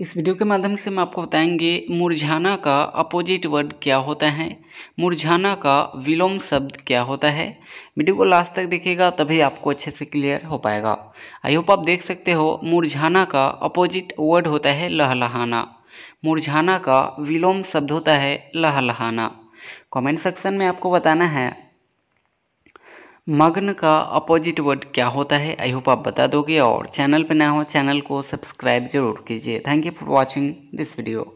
इस वीडियो के माध्यम से हम आपको बताएंगे मुरझाना का अपोजिट वर्ड क्या होता है मुरझाना का विलोम शब्द क्या होता है वीडियो को लास्ट तक देखिएगा तभी आपको अच्छे से क्लियर हो पाएगा आई होप आप देख सकते हो मुरझाना का अपोजिट वर्ड होता है लहलहाना मुरझाना का विलोम शब्द होता है लहलहाना कमेंट सेक्शन में आपको बताना है मग्न का अपोजिट वर्ड क्या होता है आई होप आप बता दोगे और चैनल पर नया हो चैनल को सब्सक्राइब जरूर कीजिए thank you for watching this video